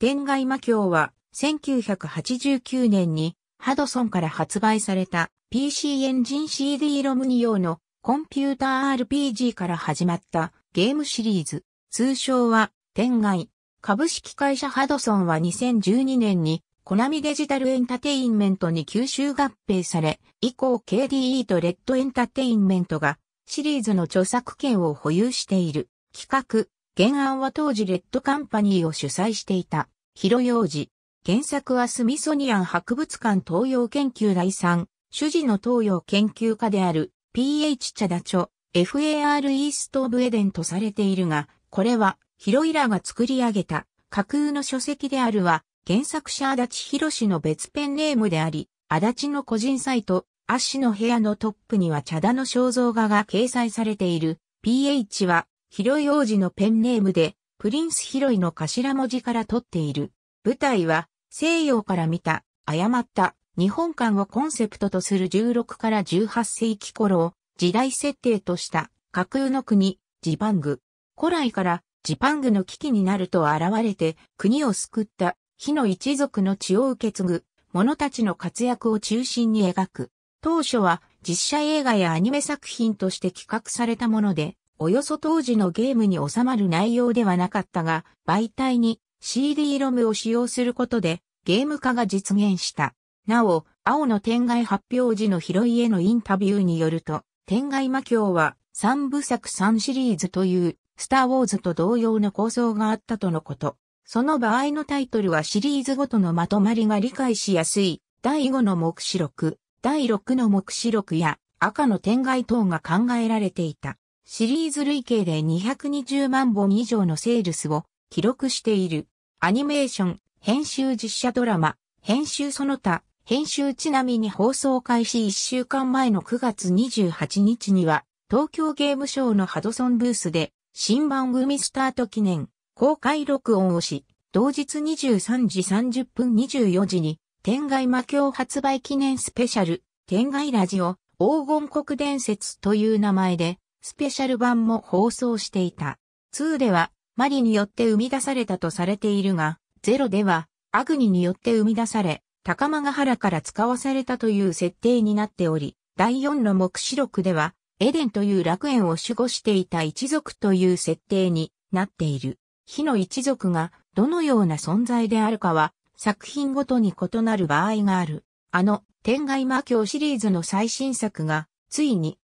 天外魔境は、1989年に、ハドソンから発売された PC エンジン CD ロム2用のコンピューター RPG から始まったゲームシリーズ、通称は天外。株式会社ハドソンは2012年にコナミデジタルエンタテインメントに吸収合併され、以降 KDE とレッドエンタテインメントがシリーズの著作権を保有している。企画、原案は当時レッドカンパニーを主催していた広葉寺。原作はスミソニアン博物館東洋研究第3、主事の東洋研究家である PH 茶田著 FAR イースト・オブ・エデンとされているが、これは広いらが作り上げた架空の書籍であるは、原作者足立博士の別ペンネームであり、足立の個人サイト、アッシの部屋のトップには茶田の肖像画が掲載されている。PH は、広い寺のペンネームで、プリンスヒロイの頭文字から取っている。舞台は西洋から見た誤った日本館をコンセプトとする16から18世紀頃を時代設定とした架空の国ジパング。古来からジパングの危機になると現れて国を救った火の一族の血を受け継ぐ者たちの活躍を中心に描く。当初は実写映画やアニメ作品として企画されたもので、およそ当時のゲームに収まる内容ではなかったが、媒体に CD-ROM を使用することでゲーム化が実現した。なお、青の天外発表時の拾いへのインタビューによると、天外魔境は3部作3シリーズという、スター・ウォーズと同様の構想があったとのこと。その場合のタイトルはシリーズごとのまとまりが理解しやすい、第5の目視録、第6の目視録や赤の天外等が考えられていた。シリーズ累計で220万本以上のセールスを記録している。アニメーション、編集実写ドラマ、編集その他、編集ちなみに放送開始1週間前の9月28日には、東京ゲームショウのハドソンブースで、新番組スタート記念、公開録音をし、同日23時30分24時に、天外魔境発売記念スペシャル、天外ラジオ、黄金国伝説という名前で、スペシャル版も放送していた。2では、マリによって生み出されたとされているが、0では、アグニによって生み出され、高間ヶ原から使わされたという設定になっており、第4の目視録では、エデンという楽園を守護していた一族という設定になっている。火の一族がどのような存在であるかは作品ごとに異なる場合がある。あの、天外魔教シリーズの最新作がついに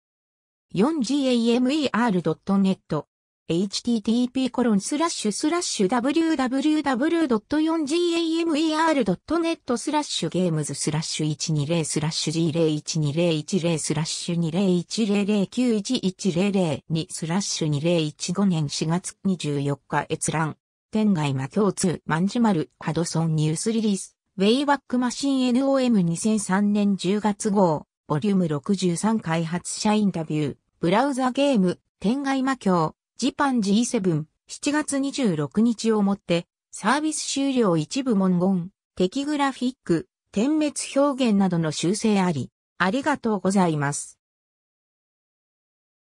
4gamer.net http コロンスラッシュスラッシュ www.4gamer.net スラッシュゲームズスラッシュ120スラッシュ G01010 スラッシュ20100911002スラッシュ2015年4月24日閲覧天外魔共通マンジュマルハドソンニュースリリースウェイバックマシン NOM2003 年10月号ボリューム63開発者インタビュー、ブラウザゲーム、天外魔境、ジパン G7、7月26日をもって、サービス終了一部文言、敵グラフィック、点滅表現などの修正あり、ありがとうございます。